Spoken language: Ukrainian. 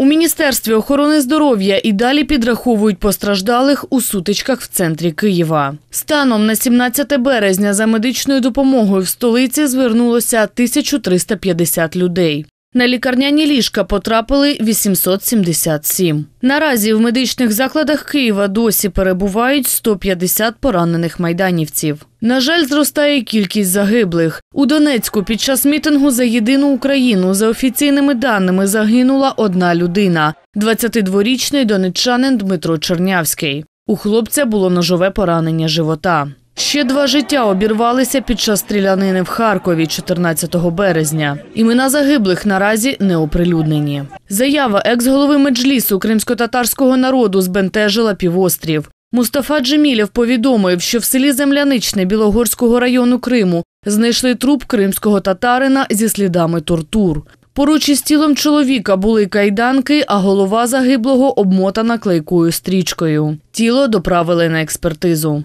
У міністерстві охорони здоров'я і далі підраховують постраждалих у сутичках в центрі Києва. Станом на 17 березня за медичною допомогою в столиці звернулося 1350 людей. На лікарняні ліжка потрапили 877. Наразі в медичних закладах Києва досі перебувають 150 поранених майданівців. На жаль, зростає кількість загиблих. У Донецьку під час мітингу за єдину Україну за офіційними даними загинула одна людина – 22-річний донеччанин Дмитро Чернявський. У хлопця було ножове поранення живота. Ще два життя обірвалися під час стрілянини в Харкові 14 березня. Імена загиблих наразі не оприлюднені. Заява екс-голови меджлісу кримсько-татарського народу збентежила півострів. Мустафа Джемілєв повідомив, що в селі Земляничне Білогорського району Криму знайшли труп кримського татарина зі слідами тортур. Поруч із тілом чоловіка були кайданки, а голова загиблого обмотана клейкою стрічкою. Тіло доправили на експертизу.